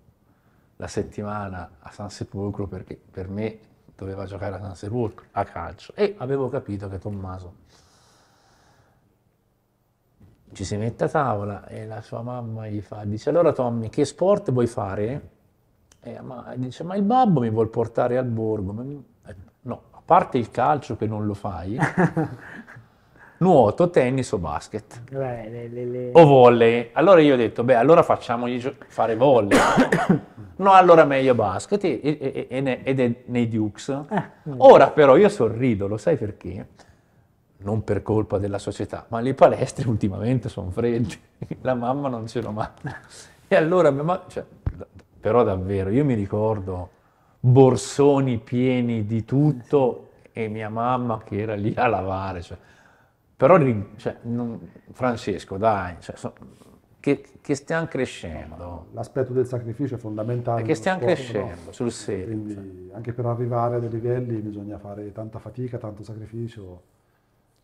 la settimana a San Sepolcro perché per me doveva giocare a San Sepolcro a calcio e avevo capito che Tommaso ci si mette a tavola e la sua mamma gli fa, dice allora Tommy che sport vuoi fare? E ma, dice ma il babbo mi vuol portare al borgo, eh, no, a parte il calcio che non lo fai, nuoto, tennis o basket. Beh, le, le, le... O volley. Allora io ho detto, beh, allora facciamogli fare volley. no, allora meglio basket e, e, e, ed è nei Dukes. Eh, Ora però io sorrido, lo sai perché? non per colpa della società, ma le palestre ultimamente sono fredde, la mamma non ce l'ho mai. E allora, ma, cioè, però davvero, io mi ricordo borsoni pieni di tutto e mia mamma che era lì a lavare. Cioè. Però, cioè, non, Francesco, dai, cioè, so, che, che, stiamo crescendo. L'aspetto del sacrificio è fondamentale. È che stiamo sport, crescendo, no? sul serio. Quindi, cioè. anche per arrivare a dei livelli bisogna fare tanta fatica, tanto sacrificio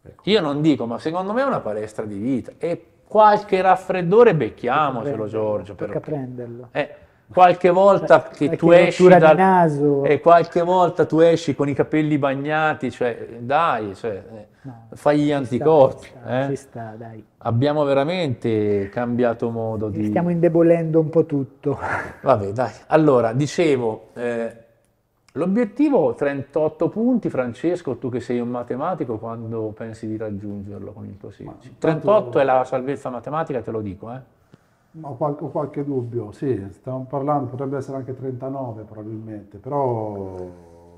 Ecco. Io non dico, ma secondo me è una palestra di vita. E qualche raffreddore becchiamocelo, Giorgio. Per... prenderlo. Eh, qualche volta cioè, che tu esci dal naso. e eh, qualche volta tu esci con i capelli bagnati, cioè dai, cioè, eh, no, fai gli anticorpi. Sta, eh? sta, Abbiamo veramente cambiato modo di. Stiamo indebolendo un po' tutto. Vabbè, dai. Allora, dicevo. Eh, L'obiettivo 38 punti, Francesco, tu che sei un matematico, quando pensi di raggiungerlo con il tuo 16? 38 è la salvezza matematica, te lo dico, eh? Ho qualche, ho qualche dubbio, sì, stiamo parlando, potrebbe essere anche 39 probabilmente, però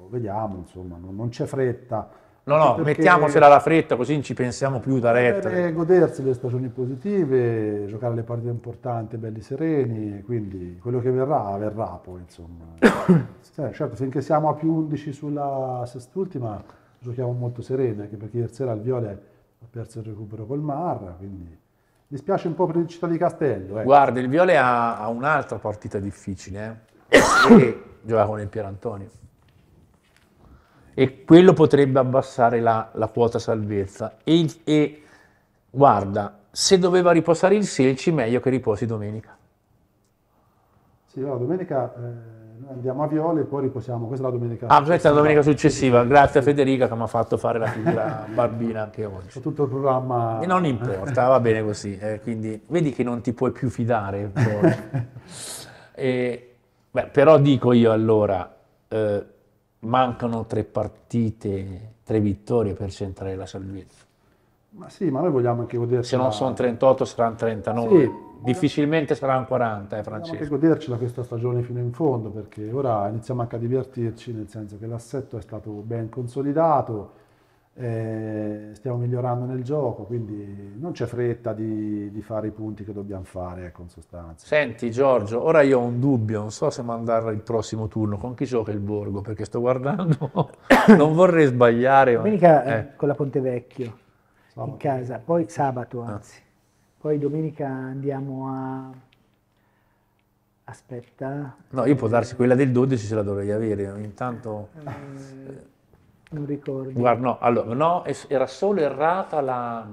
vediamo, insomma, non, non c'è fretta. No, no, perché... mettiamocela alla fretta così non ci pensiamo più da retta. Eh, godersi le stagioni positive, giocare le partite importanti, belli sereni, quindi quello che verrà, verrà poi insomma. eh, certo, finché siamo a più 11 sulla sest'ultima giochiamo molto sereni, anche perché ieri sera il Viole ha perso il recupero col Marra, quindi mi spiace un po' per il Città di Castello. Eh. Ecco. Guarda, il Viole ha, ha un'altra partita difficile, eh? gioca con il Antonio e quello potrebbe abbassare la, la quota salvezza. E, e, guarda, se doveva riposare il 16, meglio che riposi domenica. Sì, allora, domenica eh, andiamo a Viola e poi riposiamo. Questa è la domenica Ah, questa è la domenica successiva. Grazie a Federica che mi ha fatto fare la figura barbina anche oggi. Tutto il programma... E non importa, va bene così. Eh, quindi, vedi che non ti puoi più fidare. eh, beh, però dico io allora... Eh, mancano tre partite, tre vittorie per centrare la salvezza. Ma sì, ma noi vogliamo anche goderci. Se non sono 38 saranno 39. Sì, Difficilmente saranno 40, eh, Francesco. Vogliamo anche godercela questa stagione fino in fondo, perché ora iniziamo anche a divertirci, nel senso che l'assetto è stato ben consolidato eh, stiamo migliorando nel gioco, quindi non c'è fretta di, di fare i punti che dobbiamo fare, ecco, in sostanza. Senti Giorgio, ora io ho un dubbio, non so se mandare il prossimo turno, con chi gioca il Borgo? Perché sto guardando, non vorrei sbagliare. Domenica ma... Eh, eh. con la Pontevecchio, sabato. in casa, poi sabato ah. anzi, ah. poi domenica andiamo a... Aspetta. No, io può darsi quella del 12 se la dovrei avere, intanto... Eh non ricordo. Guarda, no, allora, no, era solo errata la...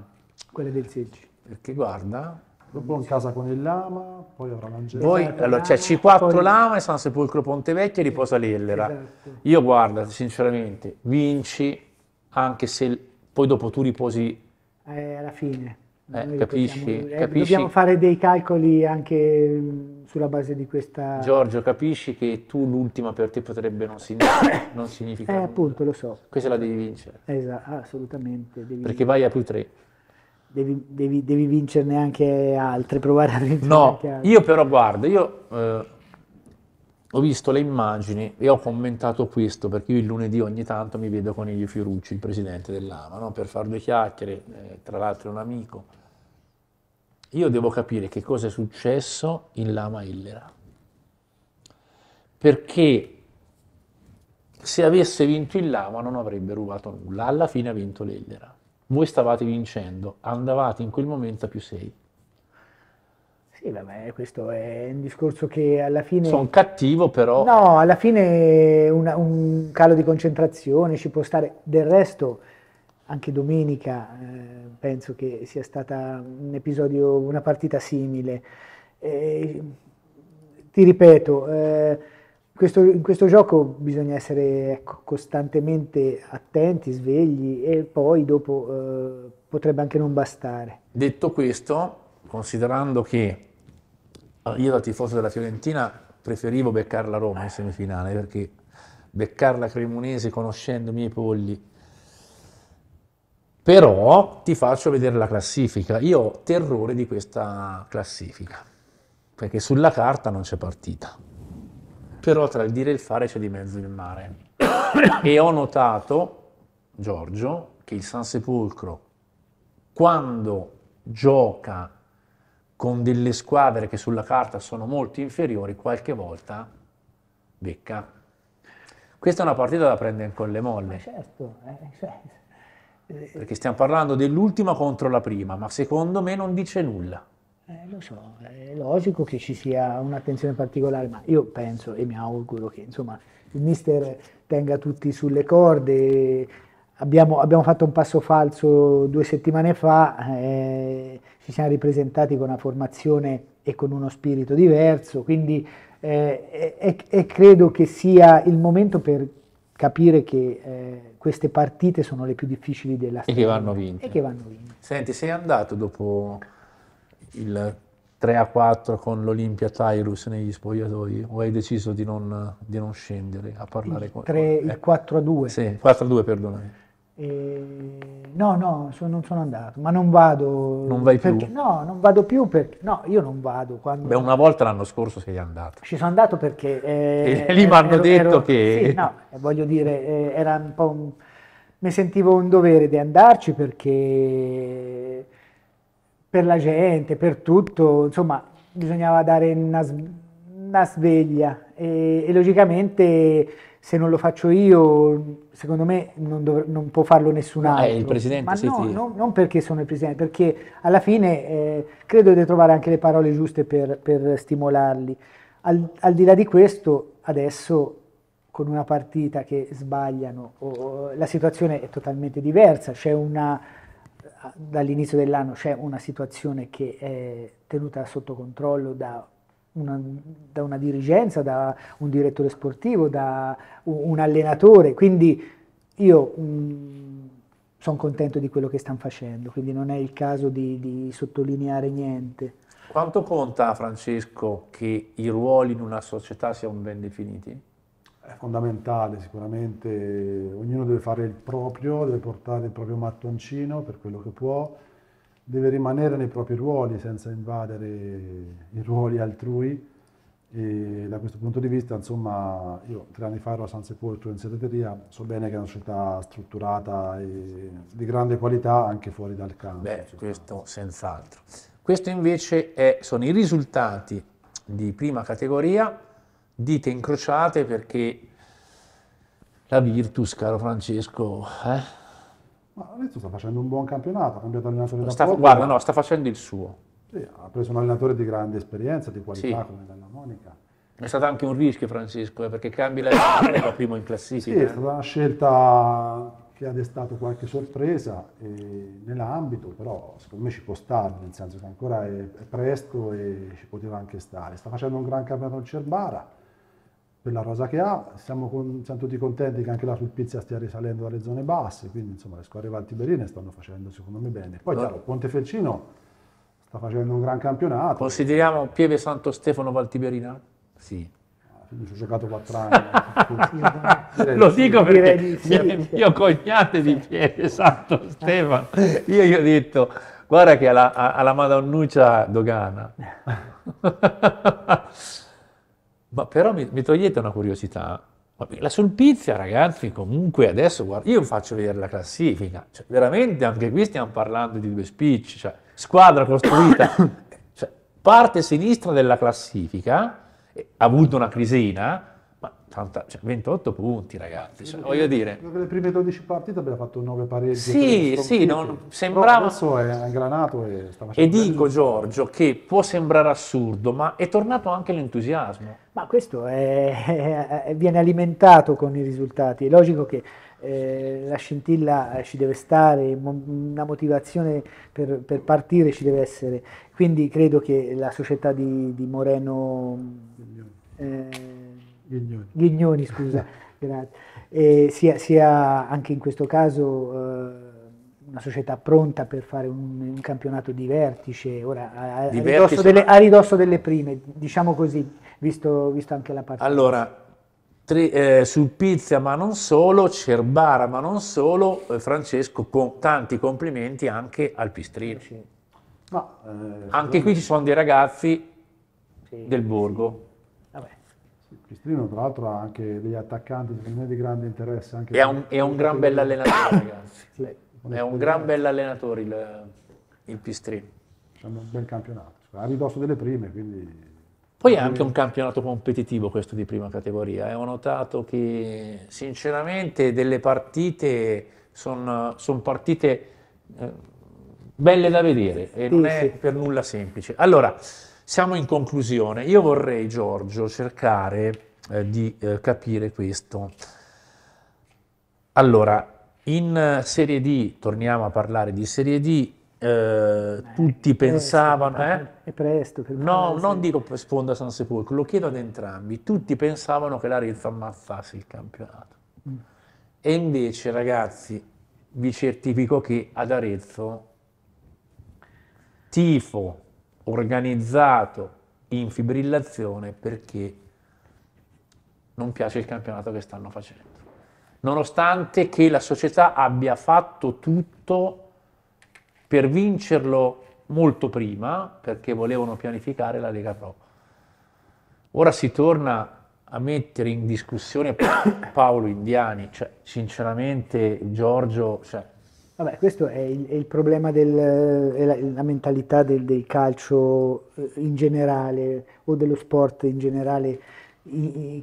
Quella del Seggi. Perché guarda... Dopo in casa con il lama, poi avrà mangiato. Poi, esatto. allora, c'è cioè, C4 poi... lama e San Sepolcro Pontevecchia e riposa Lillera. Esatto. Io guarda, sinceramente, vinci anche se poi dopo tu riposi... Eh, alla fine. Eh, capisci, possiamo, capisci? Dobbiamo fare dei calcoli anche mm, sulla base di questa... Giorgio, capisci che tu l'ultima per te potrebbe non, signi- non significare... Eh, appunto, lo so. Questa la devi vincere. Esatto, assolutamente. Devi Perché vai a più tre. Devi, devi, devi, vincerne anche altre, provare a vincere no, io però guarda, io eh, ho visto le immagini e ho commentato questo perché io il lunedì ogni tanto mi vedo con Elio Fiorucci, il presidente dell'AMA, no? per far due chiacchiere, eh, tra l'altro è un amico io devo capire che cosa è successo in Lama Illera. Perché se avesse vinto il Lama non avrebbe rubato nulla, alla fine ha vinto l'Ellera. Voi stavate vincendo, andavate in quel momento a più 6. Sì, vabbè, questo è un discorso che alla fine... Sono cattivo però... No, alla fine una, un calo di concentrazione ci può stare. Del resto anche domenica eh, penso che sia stata un episodio, una partita simile. Eh, ti ripeto, eh, questo, in questo gioco bisogna essere ecco, costantemente attenti, svegli e poi dopo eh, potrebbe anche non bastare. Detto questo, considerando che eh, io da tifoso della Fiorentina preferivo beccare la Roma in semifinale perché beccare la cremonese conoscendo i miei polli però ti faccio vedere la classifica. Io ho terrore di questa classifica, perché sulla carta non c'è partita. Però tra il dire e il fare c'è di mezzo il mare. e ho notato, Giorgio, che il San Sepolcro, quando gioca con delle squadre che sulla carta sono molto inferiori, qualche volta becca. Questa è una partita da prendere con le molle. Ma certo, eh, certo. Perché stiamo parlando dell'ultima contro la prima, ma secondo me non dice nulla. Eh, lo so, è logico che ci sia un'attenzione particolare, ma io penso e mi auguro che insomma, il mister tenga tutti sulle corde. Abbiamo, abbiamo fatto un passo falso due settimane fa, eh, ci siamo ripresentati con una formazione e con uno spirito diverso, quindi eh, e, e credo che sia il momento per capire che eh, queste partite sono le più difficili della storia. E che vanno vinte. E che vanno vinte. Senti, sei andato dopo il 3 a 4 con l'Olimpia Tyrus negli spogliatoi o hai deciso di non, di non scendere a parlare il 3, con... Il 4 a 2. Sì, 4 a 2, perdonami. E no, no, so, non sono andato, ma non vado. Non vai perché, più? No, non vado più perché. No, io non vado. Quando, Beh, una volta l'anno scorso sei andato. Ci sono andato perché. Eh, e lì mi hanno detto ero, che. Sì, no, voglio dire, eh, era un po'. Un, mi sentivo un dovere di andarci perché. per la gente, per tutto, insomma, bisognava dare una, una sveglia e, e logicamente se non lo faccio io, secondo me non, dov- non può farlo nessun altro. Eh, il presidente, Ma sì, no, ti... no, non perché sono il presidente, perché alla fine eh, credo di trovare anche le parole giuste per, per stimolarli. Al, al, di là di questo, adesso con una partita che sbagliano, o, o, la situazione è totalmente diversa, c'è una, dall'inizio dell'anno c'è una situazione che è tenuta sotto controllo da una, da una dirigenza, da un direttore sportivo, da un allenatore. Quindi io mm, sono contento di quello che stanno facendo, quindi non è il caso di, di sottolineare niente. Quanto conta, Francesco, che i ruoli in una società siano ben definiti? È fondamentale, sicuramente eh, ognuno deve fare il proprio, deve portare il proprio mattoncino per quello che può deve rimanere nei propri ruoli senza invadere i ruoli altrui e da questo punto di vista insomma io tre anni fa ero a San Sepolcro in segreteria so bene che è una società strutturata e di grande qualità anche fuori dal campo beh questo senz'altro questo invece è, sono i risultati di prima categoria dite incrociate perché la Virtus caro Francesco eh? Ma Arezzo sta facendo un buon campionato, ha cambiato allenatore da sta, poco. Guarda, no, sta facendo il suo. Sì, ha preso un allenatore di grande esperienza, di qualità sì. come Della Monica. È stato anche un rischio, Francesco, eh, perché cambi l'allenatore e va primo in classifica. Sì, è eh. stata una scelta che ha destato qualche sorpresa nell'ambito, però secondo me ci può stare, nel senso che ancora è, è presto e ci poteva anche stare. Sta facendo un gran campionato il Cerbara per la rosa che ha, siamo, con, siamo tutti contenti che anche la Sulpizia stia risalendo dalle zone basse, quindi insomma le squadre valtiberine stanno facendo secondo me bene. Poi no. chiaro, Ponte Felcino sta facendo un gran campionato. Consideriamo Pieve Santo Stefano Valtiberina? Sì. Ah, quindi ci ho giocato quattro anni. Eh. Lo dico perché di mio cognate di Pieve Santo Stefano, io gli ho detto guarda che alla, alla Madonnuccia dogana. Ma però mi, mi togliete una curiosità. La Sulpizia, ragazzi, comunque adesso, guarda, io faccio vedere la classifica. Cioè, veramente, anche qui stiamo parlando di due spicci. Cioè, squadra costruita, cioè, parte sinistra della classifica, ha avuto una crisina, cioè 28 punti, ragazzi. Cioè, voglio dire. Le prime 12 partite abbiamo fatto 9 pareggi. Sì, sì, non, sembrava. Adesso è ingranato e sta facendo. E dico, bene. Giorgio, che può sembrare assurdo, ma è tornato anche l'entusiasmo. Ma questo è, viene alimentato con i risultati. È logico che. Eh, la scintilla eh, ci deve stare, mo- una motivazione per, per, partire ci deve essere. Quindi credo che la società di, di Moreno eh, Ghignoni. Ghignoni scusa, grazie. Sia, sia, anche in questo caso eh, una società pronta per fare un, un campionato di vertice, ora a, a, ridosso vertice, delle, a, ridosso delle, prime, diciamo così, visto, visto anche la partita. Allora, Tri, eh, Sulpizia ma non solo, Cerbara ma non solo, eh, Francesco con tanti complimenti anche al Pistrino. Sì. No, eh, anche qui ci sono dei ragazzi sì, del Borgo, Pistrino tra l'altro ha anche degli attaccanti me di grande interesse. Anche è, un, è un gran bell'allenatore ragazzi, sì, è un gran bell'allenatore il, il Pistrino. C'è un bel campionato, ha ridosso delle prime quindi... Poi è anche un campionato competitivo questo di prima categoria. Eh. Ho notato che sinceramente delle partite sono son partite eh, belle da vedere e sì, non è sì. per nulla semplice. Allora, siamo in conclusione. Io vorrei, Giorgio, cercare eh, di eh, capire questo. Allora, in Serie D, torniamo a parlare di Serie D, eh, eh tutti pensavano... Presto, eh? È presto. Eh? no, non dico sponda San Sepolcro, lo chiedo ad entrambi. Tutti pensavano che la Rizza ammazzasse il campionato. Mm. E invece, ragazzi, vi certifico che ad Arezzo tifo, organizzato in fibrillazione perché non piace il campionato che stanno facendo. Nonostante che la società abbia fatto tutto per vincerlo molto prima, perché volevano pianificare la Lega Pro. Ora si torna a mettere in discussione Paolo Indiani, cioè sinceramente Giorgio, cioè, Vabbè, questo è il, è il problema della mentalità del, del, calcio eh, in generale o dello sport in generale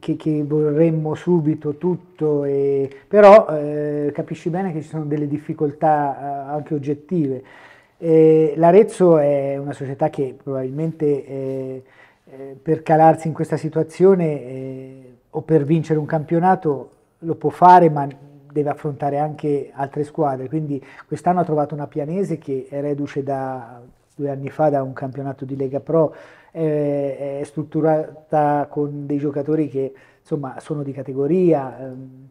che, che vorremmo subito tutto, e, però eh, capisci bene che ci sono delle difficoltà eh, anche oggettive. Eh, L'Arezzo è una società che probabilmente eh, eh per calarsi in questa situazione o per vincere un campionato lo può fare, ma deve affrontare anche altre squadre, quindi quest'anno ha trovato una pianese che è reduce da due anni fa da un campionato di Lega Pro, eh, è strutturata con dei giocatori che insomma sono di categoria ehm,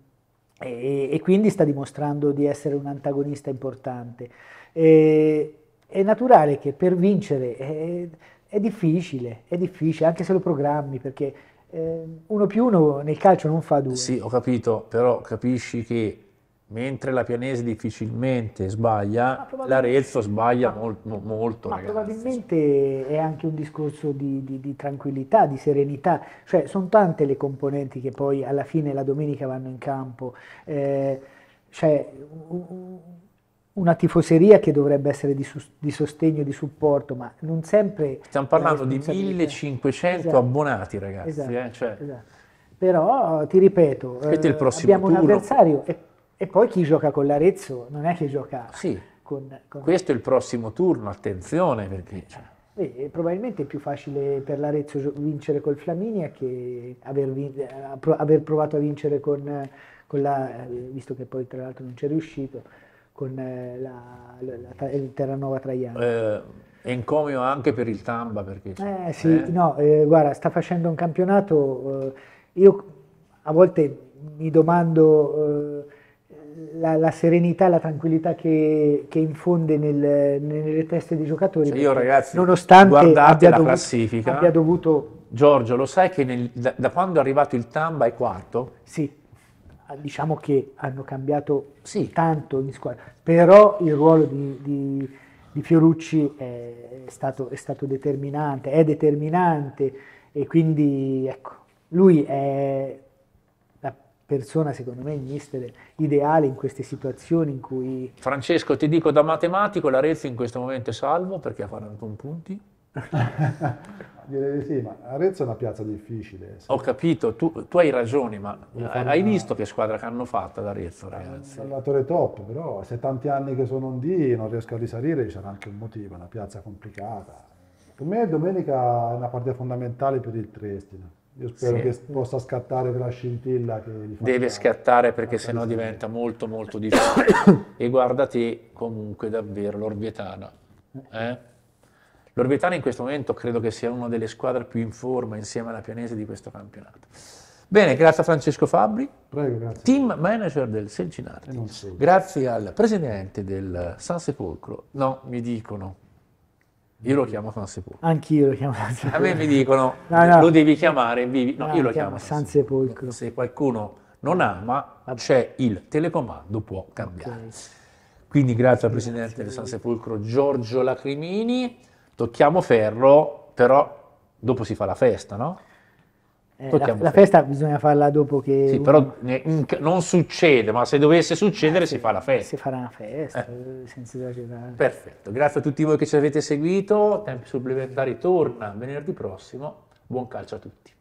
e, e, quindi sta dimostrando di essere un antagonista importante. E, è naturale che per vincere è, è difficile, è difficile anche se lo programmi perché Ehm, uno più uno nel calcio non fa due. Sì, ho capito, però capisci che mentre la Pianese difficilmente sbaglia, l'Arezzo sbaglia ma, molto. molto ma ragazzi. probabilmente è anche un discorso di, di, di tranquillità, di serenità, cioè sono tante le componenti che poi alla fine la domenica vanno in campo. Eh, cioè, una tifoseria che dovrebbe essere di, su, di sostegno, di supporto, ma non sempre... Stiamo parlando di 1500 esatto. abbonati ragazzi. Esatto. Eh? Cioè. Esatto. Però ti ripeto, eh, abbiamo turno. un avversario e, e, poi chi gioca con l'Arezzo non è che gioca sì. con, con... Questo è il prossimo turno, attenzione perché... Cioè. Beh, probabilmente è più facile per l'Arezzo vincere col Flaminia che aver, eh, aver provato a vincere con, con la... Eh, visto che poi tra l'altro non c'è riuscito con eh, la, la, il Terranova Traiano. Eh, encomio anche per il Tamba perché... Eh sì, eh. no, eh, guarda, sta facendo un campionato, eh, io a volte mi domando eh, la, la, serenità, la tranquillità che, che infonde nel, nelle teste dei giocatori. Cioè io ragazzi, nonostante abbia la dovuto, classifica, abbia dovuto... Giorgio, lo sai che nel, da, da quando è arrivato il Tamba è quarto? Sì diciamo che hanno cambiato sì. tanto in squadra, però il ruolo di, di, di Fiorucci è stato, è stato, determinante, è determinante e quindi ecco, lui è la persona secondo me il mister ideale in queste situazioni in cui... Francesco ti dico da matematico l'Arezzo in questo momento è salvo perché ha 41 punti Direi di sì, ma Arezzo è una piazza difficile. Sì. Ho capito, tu, tu, hai ragione, ma hai visto che squadra che hanno fatto ad Arezzo, ragazzi? È un allenatore top, però se tanti anni che sono un D non riesco a risalire, c'era anche un motivo, è una piazza complicata. Per me domenica è una partita fondamentale per il Triestino. Io spero sì. che possa scattare quella scintilla che Deve scattare perché sennò diventa molto molto difficile. e guarda te comunque davvero l'Orvietana. Eh? eh? L'Orbitano in questo momento credo che sia una delle squadre più in forma insieme alla Pianese di questo campionato. Bene, grazie a Francesco Fabbri, Prego, team manager del Selcinardi, grazie al presidente del San Sepolcro, no, mi dicono, io lo chiamo San Sepolcro. Anch'io lo chiamo San Sepolcro. A me mi dicono, no, no. lo devi chiamare, vivi. no, no io lo chiamo San Sepolcro. Se qualcuno non ama, c'è il telecomando, può cambiare. Okay. Quindi grazie al presidente grazie. del San Sepolcro Giorgio Lacrimini tocchiamo ferro, però dopo si fa la festa, no? Eh, la, la, festa bisogna farla dopo che... Sì, uno... però non succede, ma se dovesse succedere eh, si, si fa la festa. Si farà una festa, eh. eh. senza esagerare. Perfetto, grazie a tutti voi che ci avete seguito, Tempi Supplementari torna venerdì prossimo, buon calcio a tutti.